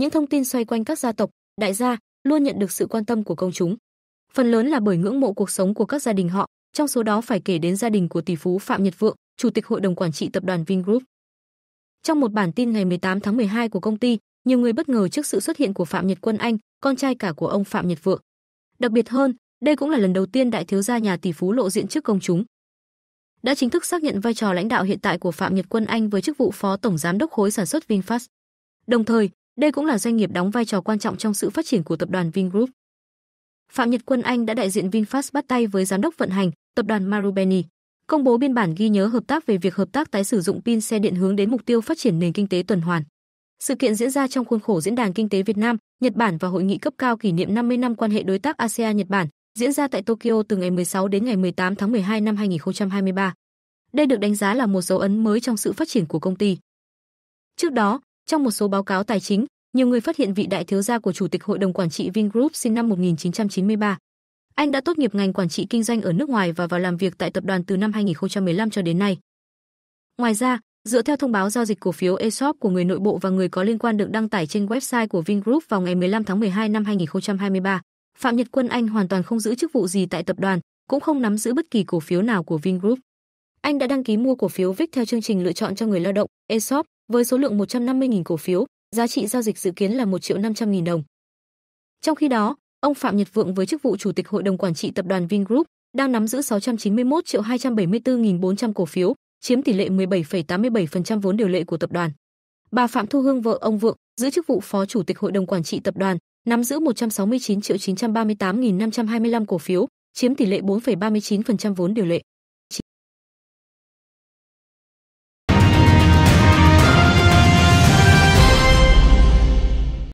những thông tin xoay quanh các gia tộc, đại gia luôn nhận được sự quan tâm của công chúng. Phần lớn là bởi ngưỡng mộ cuộc sống của các gia đình họ, trong số đó phải kể đến gia đình của tỷ phú Phạm Nhật Vượng, chủ tịch hội đồng quản trị tập đoàn Vingroup. Trong một bản tin ngày 18 tháng 12 của công ty, nhiều người bất ngờ trước sự xuất hiện của Phạm Nhật Quân Anh, con trai cả của ông Phạm Nhật Vượng. Đặc biệt hơn, đây cũng là lần đầu tiên đại thiếu gia nhà tỷ phú lộ diện trước công chúng. Đã chính thức xác nhận vai trò lãnh đạo hiện tại của Phạm Nhật Quân Anh với chức vụ phó tổng giám đốc khối sản xuất VinFast. Đồng thời, đây cũng là doanh nghiệp đóng vai trò quan trọng trong sự phát triển của tập đoàn Vingroup. Phạm Nhật Quân Anh đã đại diện VinFast bắt tay với giám đốc vận hành tập đoàn Marubeni, công bố biên bản ghi nhớ hợp tác về việc hợp tác tái sử dụng pin xe điện hướng đến mục tiêu phát triển nền kinh tế tuần hoàn. Sự kiện diễn ra trong khuôn khổ Diễn đàn Kinh tế Việt Nam, Nhật Bản và hội nghị cấp cao kỷ niệm 50 năm quan hệ đối tác ASEAN-Nhật Bản diễn ra tại Tokyo từ ngày 16 đến ngày 18 tháng 12 năm 2023. Đây được đánh giá là một dấu ấn mới trong sự phát triển của công ty. Trước đó, trong một số báo cáo tài chính, nhiều người phát hiện vị đại thiếu gia của chủ tịch hội đồng quản trị Vingroup sinh năm 1993. Anh đã tốt nghiệp ngành quản trị kinh doanh ở nước ngoài và vào làm việc tại tập đoàn từ năm 2015 cho đến nay. Ngoài ra, dựa theo thông báo giao dịch cổ phiếu ESOP của người nội bộ và người có liên quan được đăng tải trên website của Vingroup vào ngày 15 tháng 12 năm 2023, Phạm Nhật Quân Anh hoàn toàn không giữ chức vụ gì tại tập đoàn, cũng không nắm giữ bất kỳ cổ phiếu nào của Vingroup. Anh đã đăng ký mua cổ phiếu VIC theo chương trình lựa chọn cho người lao động ESOP với số lượng 150.000 cổ phiếu giá trị giao dịch dự kiến là 1 triệu 500 nghìn đồng. Trong khi đó, ông Phạm Nhật Vượng với chức vụ Chủ tịch Hội đồng Quản trị Tập đoàn Vingroup đang nắm giữ 691 triệu 274.400 cổ phiếu, chiếm tỷ lệ 17,87% vốn điều lệ của tập đoàn. Bà Phạm Thu Hương vợ ông Vượng giữ chức vụ Phó Chủ tịch Hội đồng Quản trị Tập đoàn, nắm giữ 169 triệu 938.525 cổ phiếu, chiếm tỷ lệ 4,39% vốn điều lệ.